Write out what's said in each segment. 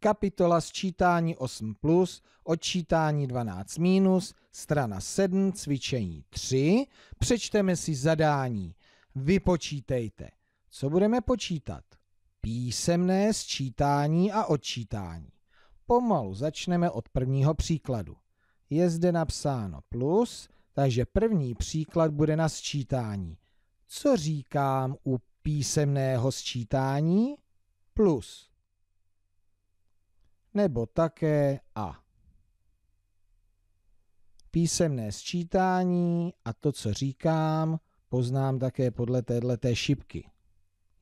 kapitola sčítání 8 plus, odčítání 12 minus, strana 7, cvičení 3. Přečteme si zadání. Vypočítejte. Co budeme počítat? Písemné sčítání a odčítání. Pomalu začneme od prvního příkladu. Je zde napsáno plus, takže první příklad bude na sčítání. Co říkám u písemného sčítání? Plus nebo také a. Písemné sčítání a to, co říkám, poznám také podle této šipky.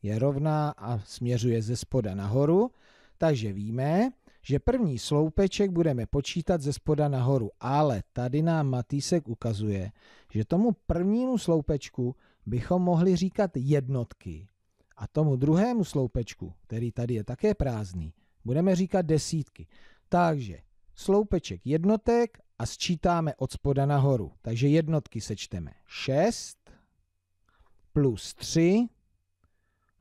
Je rovná a směřuje ze spoda nahoru, takže víme, že první sloupeček budeme počítat ze spoda nahoru, ale tady nám Matýsek ukazuje, že tomu prvnímu sloupečku bychom mohli říkat jednotky a tomu druhému sloupečku, který tady je také prázdný, budeme říkat desítky. Takže sloupeček jednotek a sčítáme od spoda nahoru. Takže jednotky sečteme 6 plus 3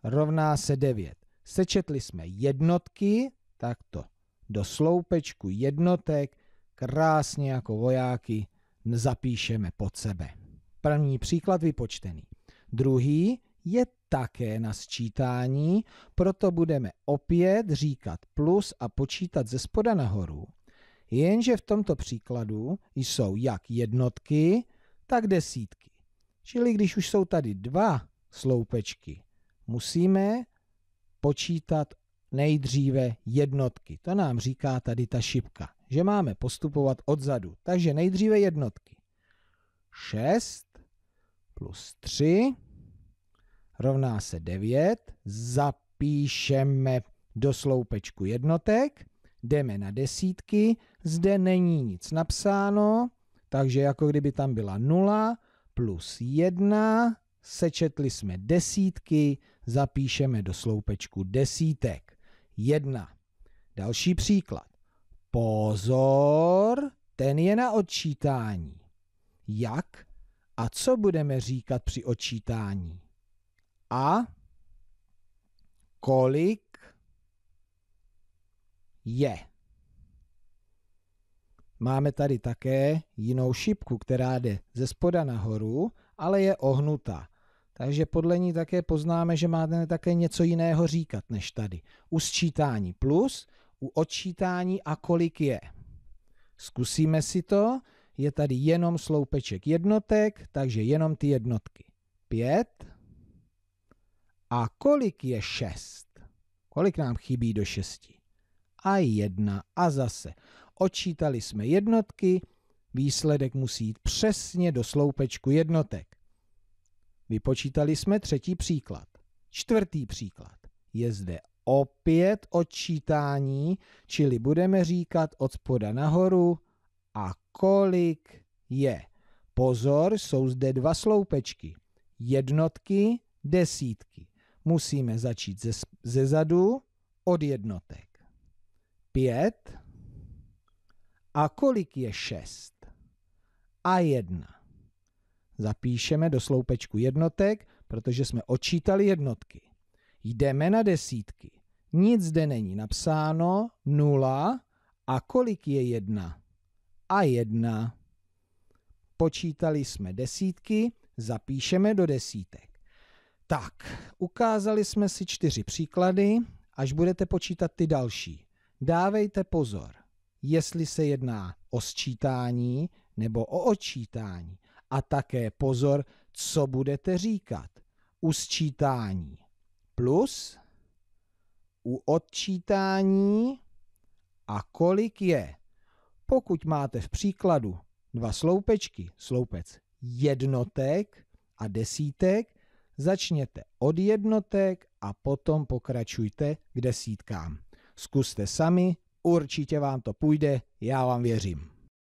rovná se 9. Sečetli jsme jednotky, takto do sloupečku jednotek, krásně jako vojáky, zapíšeme pod sebe. První příklad vypočtený. Druhý je také na sčítání, proto budeme opět říkat plus a počítat ze spoda nahoru. Jenže v tomto příkladu jsou jak jednotky, tak desítky. Čili když už jsou tady dva sloupečky, musíme počítat nejdříve jednotky. To nám říká tady ta šipka, že máme postupovat odzadu. Takže nejdříve jednotky. 6 plus 3 rovná se 9, zapíšeme do sloupečku jednotek, jdeme na desítky, zde není nic napsáno, takže jako kdyby tam byla 0 plus 1, sečetli jsme desítky, zapíšeme do sloupečku desítek. 1. Další příklad. Pozor, ten je na odčítání. Jak a co budeme říkat při odčítání? A kolik je. Máme tady také jinou šipku, která jde ze spoda nahoru, ale je ohnutá. Takže podle ní také poznáme, že máte také něco jiného říkat než tady. U sčítání plus, u odčítání a kolik je. Zkusíme si to. Je tady jenom sloupeček jednotek, takže jenom ty jednotky. Pět. A kolik je šest? Kolik nám chybí do šesti? A jedna a zase. Odčítali jsme jednotky, výsledek musí jít přesně do sloupečku jednotek. Vypočítali jsme třetí příklad. Čtvrtý příklad. Je zde opět odčítání, čili budeme říkat od spoda nahoru a kolik je. Pozor, jsou zde dva sloupečky. Jednotky, desítky musíme začít ze, ze zadu od jednotek. Pět. A kolik je šest? A jedna. Zapíšeme do sloupečku jednotek, protože jsme očítali jednotky. Jdeme na desítky. Nic zde není napsáno. Nula. A kolik je jedna? A jedna. Počítali jsme desítky, zapíšeme do desítek. Tak, ukázali jsme si čtyři příklady, až budete počítat ty další. Dávejte pozor, jestli se jedná o sčítání nebo o odčítání. A také pozor, co budete říkat. U sčítání plus, u odčítání a kolik je. Pokud máte v příkladu dva sloupečky, sloupec jednotek a desítek, Začněte od jednotek a potom pokračujte k desítkám. Zkuste sami, určitě vám to půjde, já vám věřím.